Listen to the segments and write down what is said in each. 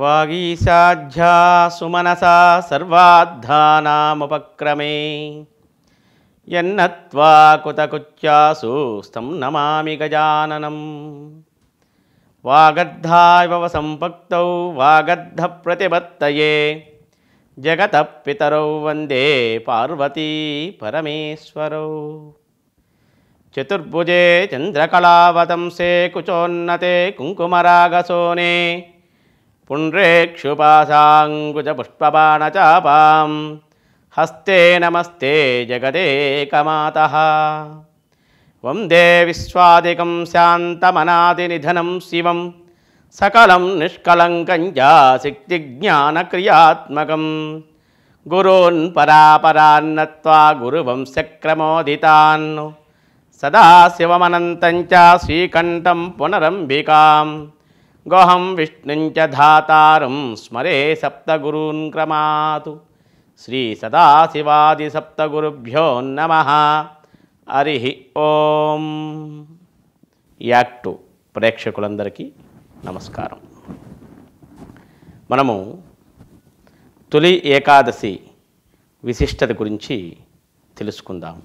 వాగీశాధ్యా సుమనసా సర్వాద్ధానాముపక్రమే ఎన్నత్వా కుతకుత్యాసు నమామి గజాననం వాగద్ధాయవ సంపక్త వాగద్ధ ప్రతిపత్తయే జగత పితరౌ వందే పార్వతీ పరమేశ్వరౌ చతుర్భుజే చంద్రకళావతంసే కుచోన్నతే కుంకుమరాగసోనే पुण्ड्रेक्षुपासाङ्कुचपुष्पबाणचापां हस्ते नमस्ते जगदेकमातः वं दे विश्वादिकं शान्तमनादिनिधनं शिवं सकलं निष्कलङ्कं चासिक्तिज्ञानक्रियात्मकं गुरोन्परापरान्नत्वा सक्रमोदितान् सदा च श्रीकण्ठं पुनरम्बिकाम् గోహం విష్ణుంచ ధాతారం స్మరే సప్తగురున్ క్రమాతు శ్రీ సదాశివాది సప్తగురుభ్యో నమ హరి ఓం యాక్టు ప్రేక్షకులందరికీ నమస్కారం మనము తొలి ఏకాదశి విశిష్టత గురించి తెలుసుకుందాం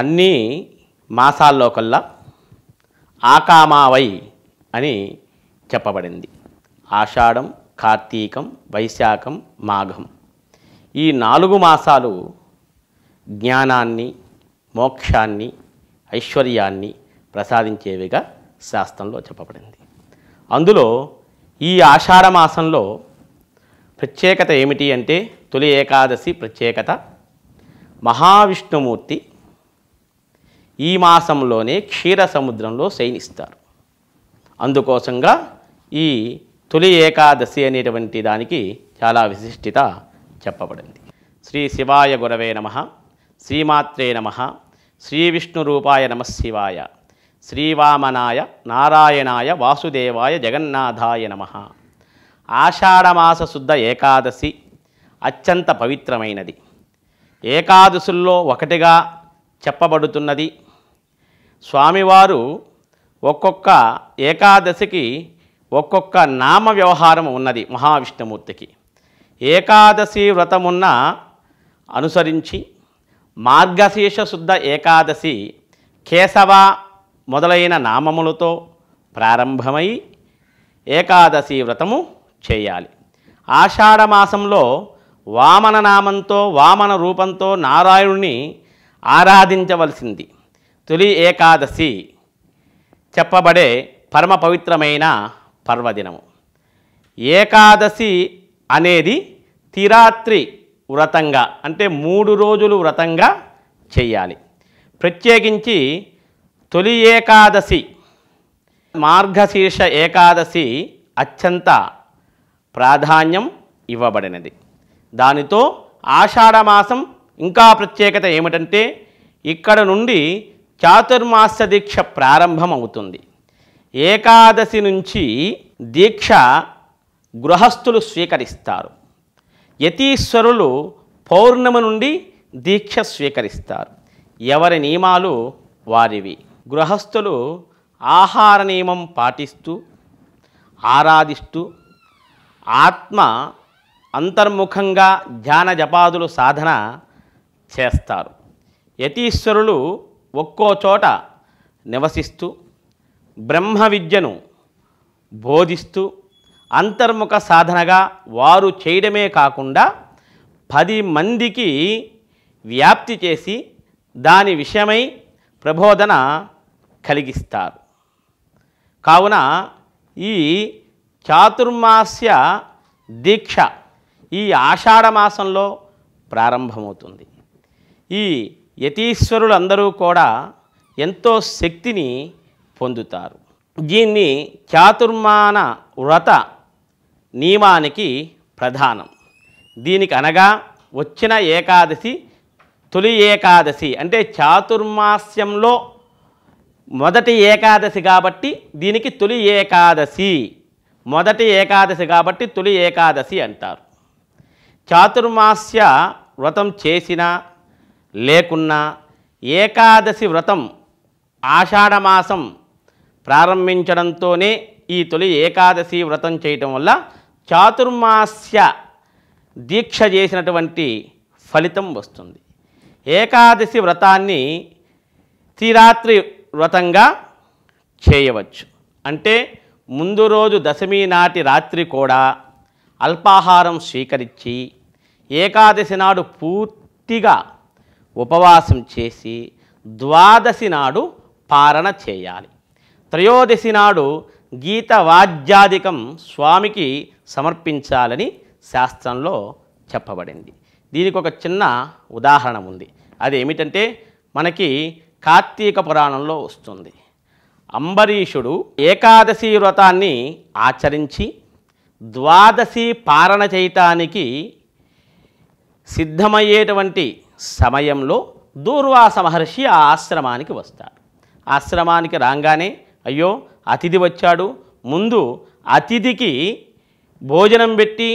అన్ని మాసాల్లో కల్లా ఆకామావై అని చెప్పబడింది ఆషాఢం కార్తీకం వైశాఖం మాఘం ఈ నాలుగు మాసాలు జ్ఞానాన్ని మోక్షాన్ని ఐశ్వర్యాన్ని ప్రసాదించేవిగా శాస్త్రంలో చెప్పబడింది అందులో ఈ ఆషాఢ మాసంలో ప్రత్యేకత ఏమిటి అంటే తొలి ఏకాదశి ప్రత్యేకత మహావిష్ణుమూర్తి ఈ మాసంలోనే క్షీర సముద్రంలో శయనిస్తారు అందుకోసంగా ఈ తొలి ఏకాదశి అనేటువంటి దానికి చాలా విశిష్టత చెప్పబడింది శ్రీ శివాయ గురవే నమ శ్రీమాత్రే నమ శ్రీ విష్ణు రూపాయ శివాయ శ్రీవామనాయ నారాయణాయ వాసుదేవాయ జగన్నాథాయ నమ ఆషాఢమాస శుద్ధ ఏకాదశి అత్యంత పవిత్రమైనది ఏకాదశుల్లో ఒకటిగా చెప్పబడుతున్నది స్వామివారు ఒక్కొక్క ఏకాదశికి ఒక్కొక్క నామ వ్యవహారం ఉన్నది మహావిష్ణుమూర్తికి ఏకాదశి వ్రతమున్న అనుసరించి మార్గశీర్ష శుద్ధ ఏకాదశి కేశవ మొదలైన నామములతో ప్రారంభమై ఏకాదశి వ్రతము చేయాలి ఆషాఢమాసంలో వామన నామంతో వామన రూపంతో నారాయణుణ్ణి ఆరాధించవలసింది తొలి ఏకాదశి చెప్పబడే పరమ పవిత్రమైన పర్వదినము ఏకాదశి అనేది తిరాత్రి వ్రతంగా అంటే మూడు రోజులు వ్రతంగా చేయాలి ప్రత్యేకించి తొలి ఏకాదశి మార్గశీర్ష ఏకాదశి అత్యంత ప్రాధాన్యం ఇవ్వబడినది దానితో ఆషాఢమాసం ఇంకా ప్రత్యేకత ఏమిటంటే ఇక్కడ నుండి చాతుర్మాస దీక్ష ప్రారంభమవుతుంది ఏకాదశి నుంచి దీక్ష గృహస్థులు స్వీకరిస్తారు యతీశ్వరులు పౌర్ణమి నుండి దీక్ష స్వీకరిస్తారు ఎవరి నియమాలు వారివి గృహస్థులు ఆహార నియమం పాటిస్తూ ఆరాధిస్తూ ఆత్మ అంతర్ముఖంగా ధ్యాన జపాదులు సాధన చేస్తారు యతీశ్వరులు ఒక్కో చోట నివసిస్తూ బ్రహ్మ విద్యను బోధిస్తూ అంతర్ముఖ సాధనగా వారు చేయడమే కాకుండా పది మందికి వ్యాప్తి చేసి దాని విషయమై ప్రబోధన కలిగిస్తారు కావున ఈ చాతుర్మాస్య దీక్ష ఈ ఆషాఢమాసంలో ప్రారంభమవుతుంది ఈ యతీశ్వరులందరూ కూడా ఎంతో శక్తిని పొందుతారు దీన్ని చాతుర్మాన వ్రత నియమానికి ప్రధానం దీనికి అనగా వచ్చిన ఏకాదశి తొలి ఏకాదశి అంటే చాతుర్మాస్యంలో మొదటి ఏకాదశి కాబట్టి దీనికి తొలి ఏకాదశి మొదటి ఏకాదశి కాబట్టి తొలి ఏకాదశి అంటారు చాతుర్మాస్య వ్రతం చేసిన లేకున్నా ఏకాదశి వ్రతం ఆషాఢమాసం ప్రారంభించడంతోనే ఈ తొలి ఏకాదశి వ్రతం చేయటం వల్ల చాతుర్మాస్య దీక్ష చేసినటువంటి ఫలితం వస్తుంది ఏకాదశి వ్రతాన్ని త్రిరాత్రి వ్రతంగా చేయవచ్చు అంటే ముందు రోజు దశమి నాటి రాత్రి కూడా అల్పాహారం స్వీకరించి ఏకాదశి నాడు పూర్తిగా ఉపవాసం చేసి ద్వాదశి నాడు పారణ చేయాలి త్రయోదశి నాడు గీత వాద్యాధికం స్వామికి సమర్పించాలని శాస్త్రంలో చెప్పబడింది దీనికి ఒక చిన్న ఉదాహరణ ఉంది అదేమిటంటే మనకి కార్తీక పురాణంలో వస్తుంది అంబరీషుడు ఏకాదశి వ్రతాన్ని ఆచరించి ద్వాదశి పారణ చేయటానికి సిద్ధమయ్యేటువంటి సమయంలో దూర్వాస మహర్షి ఆ ఆశ్రమానికి వస్తాడు ఆశ్రమానికి రాగానే అయ్యో అతిథి వచ్చాడు ముందు అతిథికి భోజనం పెట్టి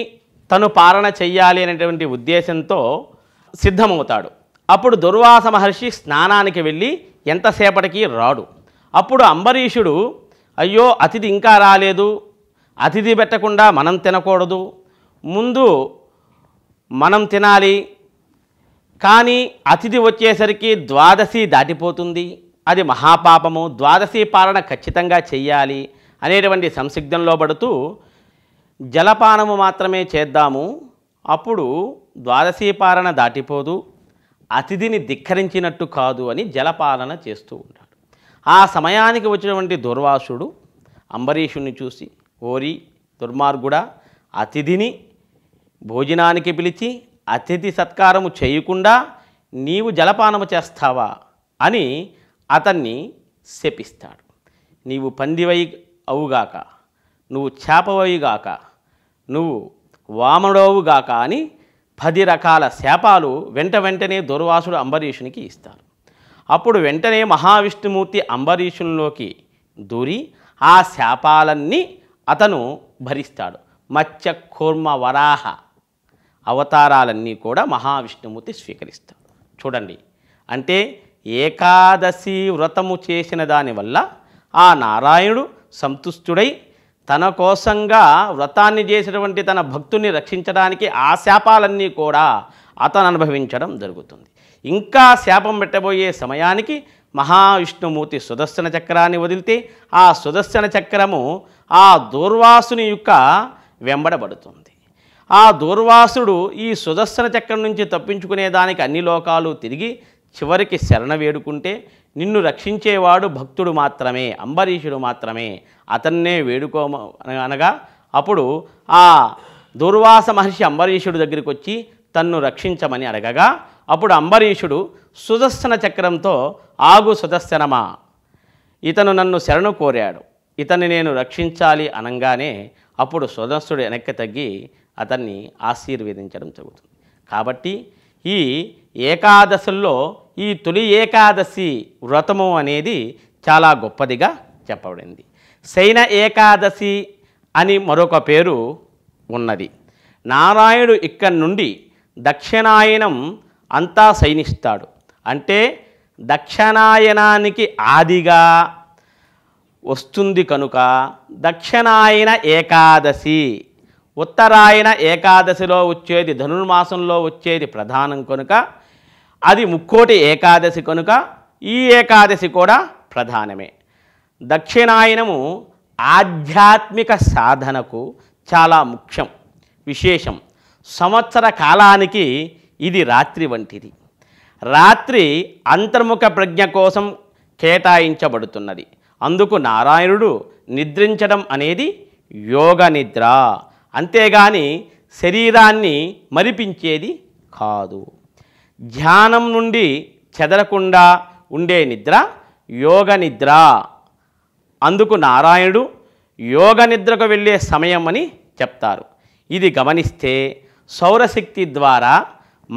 తను పాలన చెయ్యాలి అనేటువంటి ఉద్దేశంతో సిద్ధమవుతాడు అప్పుడు దుర్వాస మహర్షి స్నానానికి వెళ్ళి ఎంతసేపటికి రాడు అప్పుడు అంబరీషుడు అయ్యో అతిథి ఇంకా రాలేదు అతిథి పెట్టకుండా మనం తినకూడదు ముందు మనం తినాలి కానీ అతిథి వచ్చేసరికి ద్వాదశి దాటిపోతుంది అది మహాపాపము ద్వాదశి పాలన ఖచ్చితంగా చెయ్యాలి అనేటువంటి సంసిగ్ధంలో పడుతూ జలపానము మాత్రమే చేద్దాము అప్పుడు ద్వాదశీ పాలన దాటిపోదు అతిథిని ధిక్కరించినట్టు కాదు అని జలపాలన చేస్తూ ఉంటాడు ఆ సమయానికి వచ్చినటువంటి దుర్వాసుడు అంబరీషుణ్ణి చూసి ఓరి దుర్మార్గుడ అతిథిని భోజనానికి పిలిచి అతిథి సత్కారము చేయకుండా నీవు జలపానము చేస్తావా అని అతన్ని శపిస్తాడు నీవు పందివై అవుగాక నువ్వు చేపవైగాక నువ్వు వామడోవుగాక అని పది రకాల శాపాలు వెంట వెంటనే దుర్వాసుడు అంబరీషునికి ఇస్తారు అప్పుడు వెంటనే మహావిష్ణుమూర్తి అంబరీషునిలోకి దూరి ఆ శాపాలన్నీ అతను భరిస్తాడు మత్స్య కూర్మ వరాహ అవతారాలన్నీ కూడా మహావిష్ణుమూర్తి స్వీకరిస్తాడు చూడండి అంటే ఏకాదశి వ్రతము చేసిన దానివల్ల ఆ నారాయణుడు సంతుష్టుడై తన కోసంగా వ్రతాన్ని చేసినటువంటి తన భక్తుని రక్షించడానికి ఆ శాపాలన్నీ కూడా అతను అనుభవించడం జరుగుతుంది ఇంకా శాపం పెట్టబోయే సమయానికి మహావిష్ణుమూర్తి సుదర్శన చక్రాన్ని వదిలితే ఆ సుదర్శన చక్రము ఆ దూర్వాసుని యొక్క వెంబడబడుతుంది ఆ దూర్వాసుడు ఈ సుదర్శన చక్రం నుంచి తప్పించుకునేదానికి అన్ని లోకాలు తిరిగి చివరికి శరణ వేడుకుంటే నిన్ను రక్షించేవాడు భక్తుడు మాత్రమే అంబరీషుడు మాత్రమే అతన్నే వేడుకో అనగా అప్పుడు ఆ దూర్వాస మహర్షి అంబరీషుడు దగ్గరికి వచ్చి తన్ను రక్షించమని అడగగా అప్పుడు అంబరీషుడు సుదర్శన చక్రంతో ఆగు సుదర్శనమా ఇతను నన్ను శరణు కోరాడు ఇతన్ని నేను రక్షించాలి అనగానే అప్పుడు సుదర్శుడు వెనక్కి తగ్గి అతన్ని ఆశీర్వేదించడం జరుగుతుంది కాబట్టి ఈ ఏకాదశుల్లో ఈ తొలి ఏకాదశి వ్రతము అనేది చాలా గొప్పదిగా చెప్పబడింది శైన ఏకాదశి అని మరొక పేరు ఉన్నది నారాయణుడు ఇక్కడి నుండి దక్షిణాయనం అంతా శయనిస్తాడు అంటే దక్షిణాయనానికి ఆదిగా వస్తుంది కనుక దక్షిణాయన ఏకాదశి ఉత్తరాయణ ఏకాదశిలో వచ్చేది ధనుర్మాసంలో వచ్చేది ప్రధానం కనుక అది ముక్కోటి ఏకాదశి కనుక ఈ ఏకాదశి కూడా ప్రధానమే దక్షిణాయనము ఆధ్యాత్మిక సాధనకు చాలా ముఖ్యం విశేషం సంవత్సర కాలానికి ఇది రాత్రి వంటిది రాత్రి అంతర్ముఖ ప్రజ్ఞ కోసం కేటాయించబడుతున్నది అందుకు నారాయణుడు నిద్రించడం అనేది యోగ నిద్ర అంతేగాని శరీరాన్ని మరిపించేది కాదు ధ్యానం నుండి చెదరకుండా ఉండే నిద్ర యోగ నిద్ర అందుకు నారాయణుడు యోగ నిద్రకు వెళ్ళే సమయం అని చెప్తారు ఇది గమనిస్తే సౌరశక్తి ద్వారా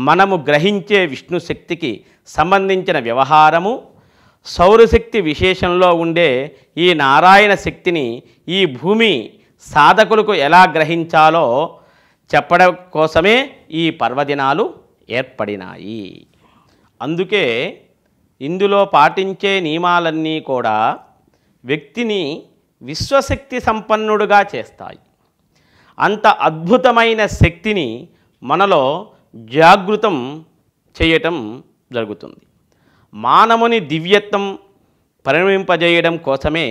మనము గ్రహించే విష్ణు శక్తికి సంబంధించిన వ్యవహారము సౌరశక్తి విశేషంలో ఉండే ఈ నారాయణ శక్తిని ఈ భూమి సాధకులకు ఎలా గ్రహించాలో చెప్పడం కోసమే ఈ పర్వదినాలు ఏర్పడినాయి అందుకే ఇందులో పాటించే నియమాలన్నీ కూడా వ్యక్తిని విశ్వశక్తి సంపన్నుడుగా చేస్తాయి అంత అద్భుతమైన శక్తిని మనలో జాగృతం చేయటం జరుగుతుంది మానవుని దివ్యత్వం పరిణమింపజేయడం కోసమే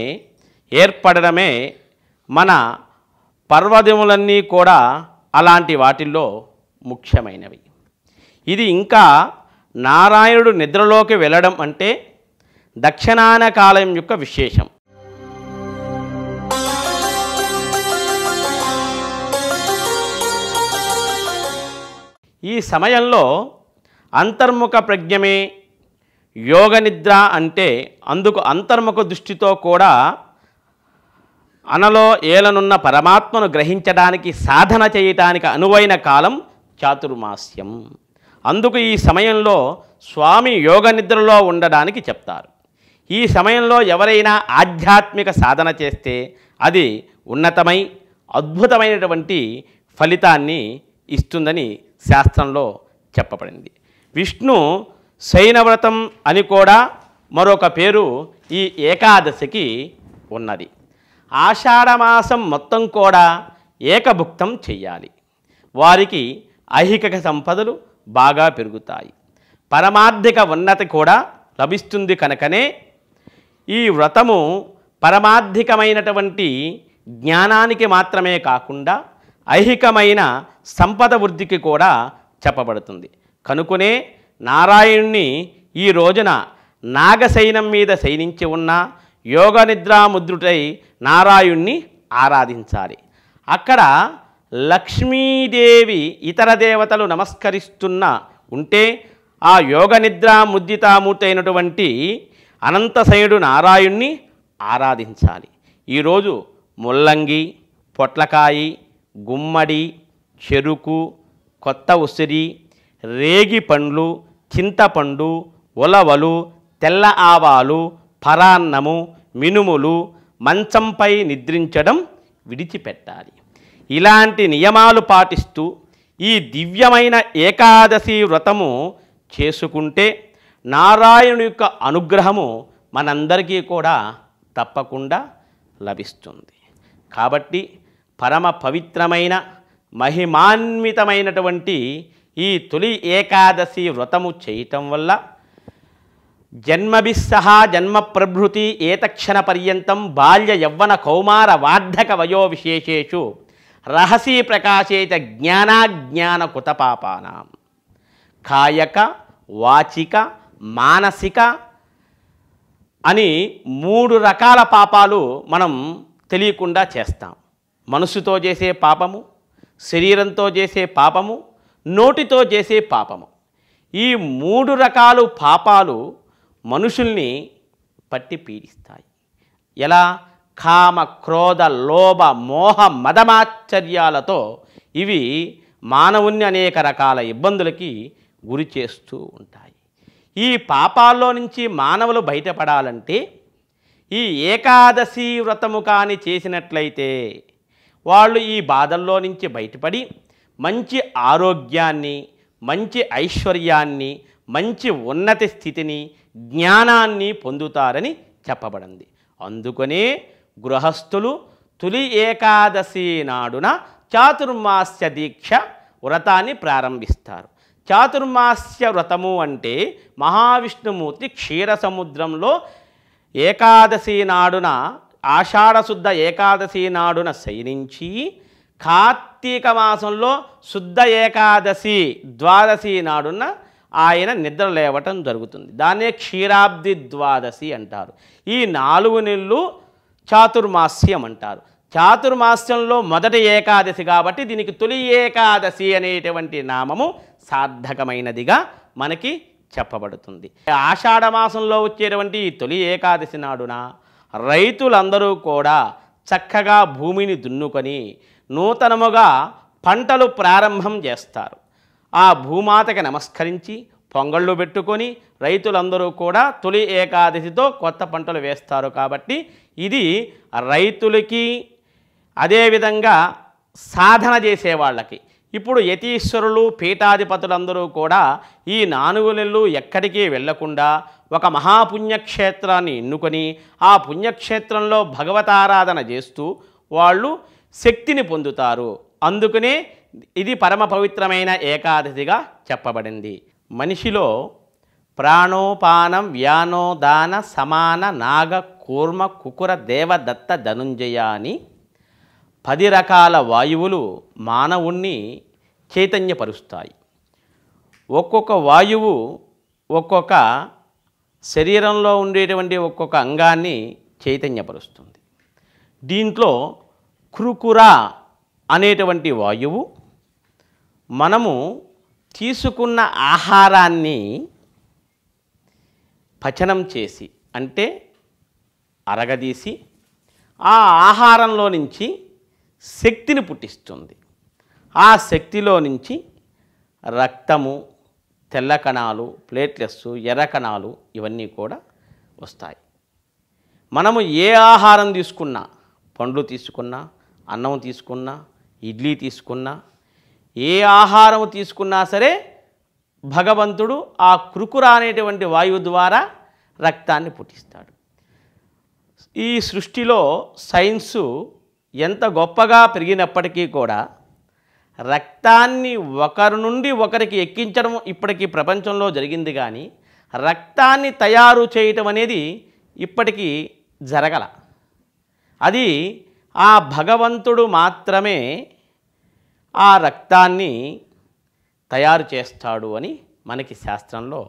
ఏర్పడడమే మన పర్వదములన్నీ కూడా అలాంటి వాటిల్లో ముఖ్యమైనవి ఇది ఇంకా నారాయణుడు నిద్రలోకి వెళ్ళడం అంటే దక్షిణాన కాలం యొక్క విశేషం ఈ సమయంలో అంతర్ముఖ ప్రజ్ఞమే యోగనిద్ర అంటే అందుకు అంతర్ముఖ దృష్టితో కూడా అనలో ఏలనున్న పరమాత్మను గ్రహించడానికి సాధన చేయటానికి అనువైన కాలం చాతుర్మాస్యం అందుకు ఈ సమయంలో స్వామి యోగ నిద్రలో ఉండడానికి చెప్తారు ఈ సమయంలో ఎవరైనా ఆధ్యాత్మిక సాధన చేస్తే అది ఉన్నతమై అద్భుతమైనటువంటి ఫలితాన్ని ఇస్తుందని శాస్త్రంలో చెప్పబడింది విష్ణు శైనవ్రతం అని కూడా మరొక పేరు ఈ ఏకాదశికి ఉన్నది ఆషాఢమాసం మొత్తం కూడా ఏకభుక్తం చెయ్యాలి వారికి ఐహిక సంపదలు బాగా పెరుగుతాయి పరమార్థిక ఉన్నతి కూడా లభిస్తుంది కనుకనే ఈ వ్రతము పరమార్థికమైనటువంటి జ్ఞానానికి మాత్రమే కాకుండా ఐహికమైన సంపద వృద్ధికి కూడా చెప్పబడుతుంది కనుకునే నారాయణుణ్ణి ఈ రోజున నాగశైనం మీద శయనించి ఉన్నా యోగ నిద్రాముద్రుటై నారాయణ్ణి ఆరాధించాలి అక్కడ లక్ష్మీదేవి ఇతర దేవతలు నమస్కరిస్తున్న ఉంటే ఆ యోగ నిద్రా అనంతశయుడు నారాయణ్ణి ఆరాధించాలి ఈరోజు ముల్లంగి పొట్లకాయి గుమ్మడి చెరుకు కొత్త ఉసిరి రేగి పండ్లు చింతపండు ఉలవలు తెల్ల ఆవాలు పరాన్నము మినుములు మంచంపై నిద్రించడం విడిచిపెట్టాలి ఇలాంటి నియమాలు పాటిస్తూ ఈ దివ్యమైన ఏకాదశి వ్రతము చేసుకుంటే నారాయణు యొక్క అనుగ్రహము మనందరికీ కూడా తప్పకుండా లభిస్తుంది కాబట్టి పరమ పవిత్రమైన మహిమాన్వితమైనటువంటి ఈ తొలి ఏకాదశి వ్రతము చేయటం వల్ల జన్మభిస్సహా జన్మ ప్రభృతి ఏతక్షణ పర్యంతం బాల్య యవ్వన కౌమార వార్ధక వయో విశేషేషు రహసీ ప్రకాశేత జ్ఞానాజ్ఞాన కుతపాపానాం కాయక వాచిక మానసిక అని మూడు రకాల పాపాలు మనం తెలియకుండా చేస్తాం మనసుతో చేసే పాపము శరీరంతో చేసే పాపము నోటితో చేసే పాపము ఈ మూడు రకాలు పాపాలు మనుషుల్ని పట్టి పీడిస్తాయి ఎలా కామ క్రోధ లోభ మోహ మదమాశ్చర్యాలతో ఇవి మానవుణ్ణి అనేక రకాల ఇబ్బందులకి గురి చేస్తూ ఉంటాయి ఈ పాపాల్లో నుంచి మానవులు బయటపడాలంటే ఈ ఏకాదశి వ్రతము కాని చేసినట్లయితే వాళ్ళు ఈ బాధల్లో నుంచి బయటపడి మంచి ఆరోగ్యాన్ని మంచి ఐశ్వర్యాన్ని మంచి ఉన్నత స్థితిని జ్ఞానాన్ని పొందుతారని చెప్పబడింది అందుకనే గృహస్థులు తొలి ఏకాదశి నాడున చాతుర్మాస్య దీక్ష వ్రతాన్ని ప్రారంభిస్తారు చాతుర్మాస్య వ్రతము అంటే మహావిష్ణుమూర్తి క్షీర సముద్రంలో ఏకాదశి నాడున ఆషాఢశుద్ధ ఏకాదశి నాడున శయనించి కార్తీక మాసంలో శుద్ధ ఏకాదశి ద్వాదశి నాడున ఆయన నిద్ర లేవటం జరుగుతుంది దాన్నే క్షీరాబ్ది ద్వాదశి అంటారు ఈ నాలుగు నెలలు చాతుర్మాస్యం అంటారు చాతుర్మాస్యంలో మొదటి ఏకాదశి కాబట్టి దీనికి తొలి ఏకాదశి అనేటువంటి నామము సార్థకమైనదిగా మనకి చెప్పబడుతుంది ఆషాఢమాసంలో వచ్చేటువంటి తొలి ఏకాదశి నాడున రైతులందరూ కూడా చక్కగా భూమిని దున్నుకొని నూతనముగా పంటలు ప్రారంభం చేస్తారు ఆ భూమాతకి నమస్కరించి పొంగళ్ళు పెట్టుకొని రైతులందరూ కూడా తొలి ఏకాదశితో కొత్త పంటలు వేస్తారు కాబట్టి ఇది రైతులకి అదేవిధంగా సాధన చేసేవాళ్ళకి ఇప్పుడు యతీశ్వరులు పీఠాధిపతులందరూ కూడా ఈ నాలుగు నెలలు ఎక్కడికి వెళ్లకుండా ఒక మహాపుణ్యక్షేత్రాన్ని ఎన్నుకొని ఆ పుణ్యక్షేత్రంలో భగవతారాధన చేస్తూ వాళ్ళు శక్తిని పొందుతారు అందుకనే ఇది పరమ పవిత్రమైన ఏకాదశిగా చెప్పబడింది మనిషిలో ప్రాణోపానం వ్యానోదాన సమాన నాగ కూర్మ కుకుర దేవదత్త ధనుంజయ అని పది రకాల వాయువులు మానవుణ్ణి చైతన్యపరుస్తాయి ఒక్కొక్క వాయువు ఒక్కొక్క శరీరంలో ఉండేటువంటి ఒక్కొక్క అంగాన్ని చైతన్యపరుస్తుంది దీంట్లో క్రుకుర అనేటువంటి వాయువు మనము తీసుకున్న ఆహారాన్ని పచనం చేసి అంటే అరగదీసి ఆ ఆహారంలో నుంచి శక్తిని పుట్టిస్తుంది ఆ శక్తిలో నుంచి రక్తము తెల్ల కణాలు ప్లేట్లెస్ ఎర్ర కణాలు ఇవన్నీ కూడా వస్తాయి మనము ఏ ఆహారం తీసుకున్నా పండ్లు తీసుకున్నా అన్నం తీసుకున్నా ఇడ్లీ తీసుకున్నా ఏ ఆహారం తీసుకున్నా సరే భగవంతుడు ఆ కృకుర అనేటువంటి వాయువు ద్వారా రక్తాన్ని పుట్టిస్తాడు ఈ సృష్టిలో సైన్సు ఎంత గొప్పగా పెరిగినప్పటికీ కూడా రక్తాన్ని ఒకరి నుండి ఒకరికి ఎక్కించడం ఇప్పటికీ ప్రపంచంలో జరిగింది కానీ రక్తాన్ని తయారు చేయటం అనేది ఇప్పటికీ జరగల అది ఆ భగవంతుడు మాత్రమే ఆ రక్తాన్ని తయారు చేస్తాడు అని మనకి శాస్త్రంలో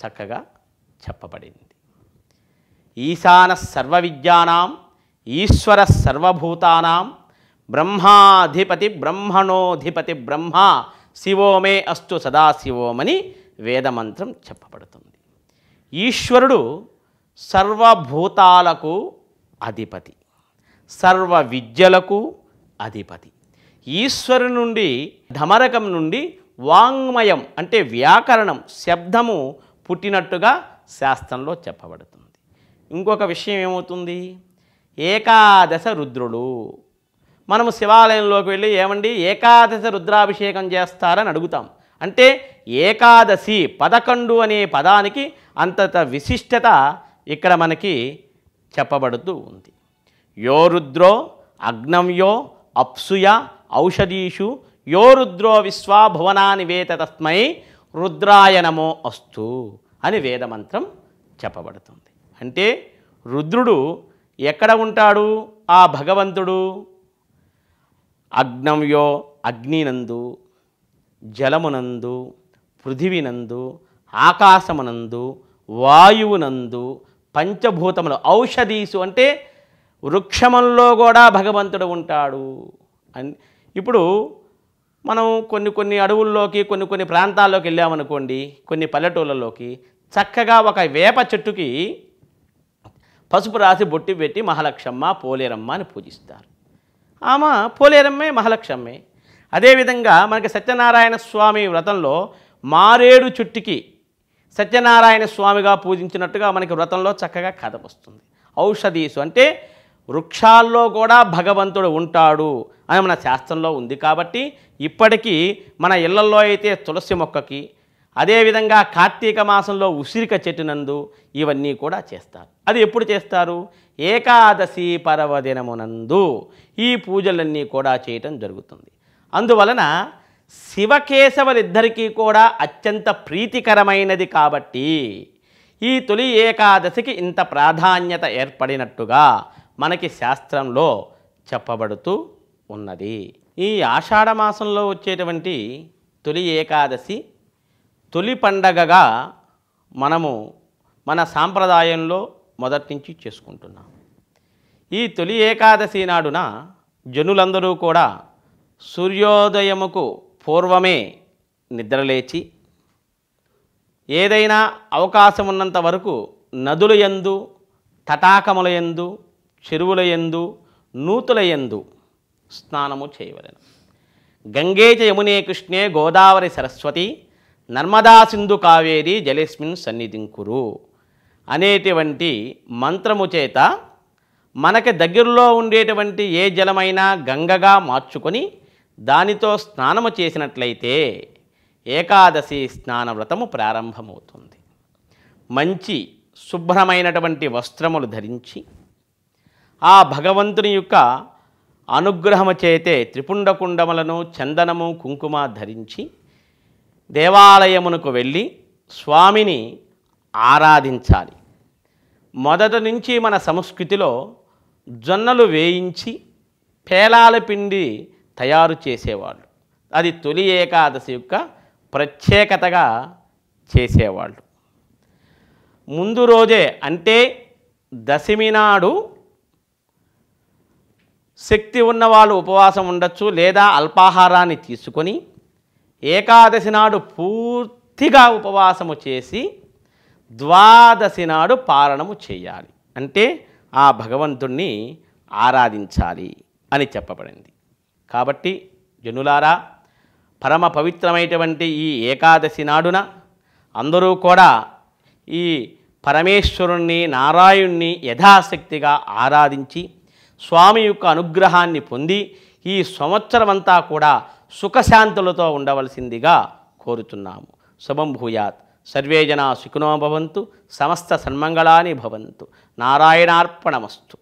చక్కగా చెప్పబడింది ఈశాన సర్వ విద్యానాం ఈశ్వర సర్వభూతానాం బ్రహ్మాధిపతి బ్రహ్మణోధిపతి బ్రహ్మ శివోమే అస్తు సదాశివోమని వేదమంత్రం చెప్పబడుతుంది ఈశ్వరుడు సర్వభూతాలకు అధిపతి సర్వ విద్యలకు అధిపతి ఈశ్వరు నుండి ధమరకం నుండి వాంగ్మయం అంటే వ్యాకరణం శబ్దము పుట్టినట్టుగా శాస్త్రంలో చెప్పబడుతుంది ఇంకొక విషయం ఏమవుతుంది ఏకాదశ రుద్రుడు మనము శివాలయంలోకి వెళ్ళి ఏమండి ఏకాదశ రుద్రాభిషేకం చేస్తారని అడుగుతాం అంటే ఏకాదశి పదకొండు అనే పదానికి అంతత విశిష్టత ఇక్కడ మనకి చెప్పబడుతూ ఉంది యో రుద్రో అగ్నం యో అప్సుయ ఔషధీషు యో రుద్రో విశ్వాభవనాని వేత తస్మై రుద్రాయ నమో అస్తు అని వేదమంత్రం చెప్పబడుతుంది అంటే రుద్రుడు ఎక్కడ ఉంటాడు ఆ భగవంతుడు అగ్నం యో అగ్నినందు జలమునందు పృథివినందు ఆకాశమునందు వాయువునందు పంచభూతములు ఔషధీసు అంటే వృక్షములలో కూడా భగవంతుడు ఉంటాడు అని ఇప్పుడు మనం కొన్ని కొన్ని అడవుల్లోకి కొన్ని కొన్ని ప్రాంతాల్లోకి వెళ్ళామనుకోండి కొన్ని పల్లెటూళ్ళలోకి చక్కగా ఒక వేప చెట్టుకి పసుపు రాసి బొట్టి పెట్టి మహాలక్షమ్మ పోలేరమ్మ అని పూజిస్తారు ఆమె పోలేరమ్మే మహాలక్ష్మే అదేవిధంగా మనకి సత్యనారాయణ స్వామి వ్రతంలో మారేడు చుట్టుకి సత్యనారాయణ స్వామిగా పూజించినట్టుగా మనకి వ్రతంలో చక్కగా కథ వస్తుంది ఔషధీసు అంటే వృక్షాల్లో కూడా భగవంతుడు ఉంటాడు అని మన శాస్త్రంలో ఉంది కాబట్టి ఇప్పటికీ మన ఇళ్లలో అయితే తులసి మొక్కకి అదేవిధంగా కార్తీక మాసంలో ఉసిరిక చెట్టునందు ఇవన్నీ కూడా చేస్తారు అది ఎప్పుడు చేస్తారు ఏకాదశి పర్వదినమునందు ఈ పూజలన్నీ కూడా చేయటం జరుగుతుంది అందువలన శివకేశవులిద్దరికీ కూడా అత్యంత ప్రీతికరమైనది కాబట్టి ఈ తొలి ఏకాదశికి ఇంత ప్రాధాన్యత ఏర్పడినట్టుగా మనకి శాస్త్రంలో చెప్పబడుతూ ఉన్నది ఈ ఆషాఢ మాసంలో వచ్చేటువంటి తొలి ఏకాదశి తొలి పండగగా మనము మన సాంప్రదాయంలో మొదటి నుంచి చేసుకుంటున్నాం ఈ తొలి ఏకాదశి నాడున జనులందరూ కూడా సూర్యోదయముకు పూర్వమే నిద్రలేచి ఏదైనా అవకాశం ఉన్నంత వరకు నదుల ఎందు తటాకముల ఎందు చెరువుల ఎందు నూతుల ఎందు స్నానము చేయవలను గంగేచ యమునే కృష్ణే గోదావరి సరస్వతి నర్మదా సింధు కావేరి జలేస్మిన్ సన్నిధింకురు అనేటువంటి మంత్రము చేత మనకి దగ్గరలో ఉండేటువంటి ఏ జలమైనా గంగగా మార్చుకొని దానితో స్నానము చేసినట్లయితే ఏకాదశి స్నాన వ్రతము ప్రారంభమవుతుంది మంచి శుభ్రమైనటువంటి వస్త్రములు ధరించి ఆ భగవంతుని యొక్క అనుగ్రహమచేతే చేతే త్రిపుండకుండములను చందనము కుంకుమ ధరించి దేవాలయమునకు వెళ్ళి స్వామిని ఆరాధించాలి మొదటి నుంచి మన సంస్కృతిలో జొన్నలు వేయించి పేలాల పిండి తయారు చేసేవాళ్ళు అది తొలి ఏకాదశి యొక్క ప్రత్యేకతగా చేసేవాళ్ళు ముందు రోజే అంటే దశమి నాడు శక్తి ఉన్నవాళ్ళు ఉపవాసం ఉండొచ్చు లేదా అల్పాహారాన్ని తీసుకొని ఏకాదశి నాడు పూర్తిగా ఉపవాసము చేసి ద్వాదశి నాడు పారణము చేయాలి అంటే ఆ భగవంతుణ్ణి ఆరాధించాలి అని చెప్పబడింది కాబట్టి జనులారా పరమ పవిత్రమైనటువంటి ఈ ఏకాదశి నాడున అందరూ కూడా ఈ పరమేశ్వరుణ్ణి నారాయణ్ణి యథాశక్తిగా ఆరాధించి స్వామి యొక్క అనుగ్రహాన్ని పొంది ఈ సంవత్సరమంతా కూడా సుఖశాంతులతో ఉండవలసిందిగా కోరుతున్నాము శుభం భూయాత్ సర్వే జనా సుఖినో భవంతు సమస్త సన్మంగళాని భవంతు నారాయణార్పణమస్తు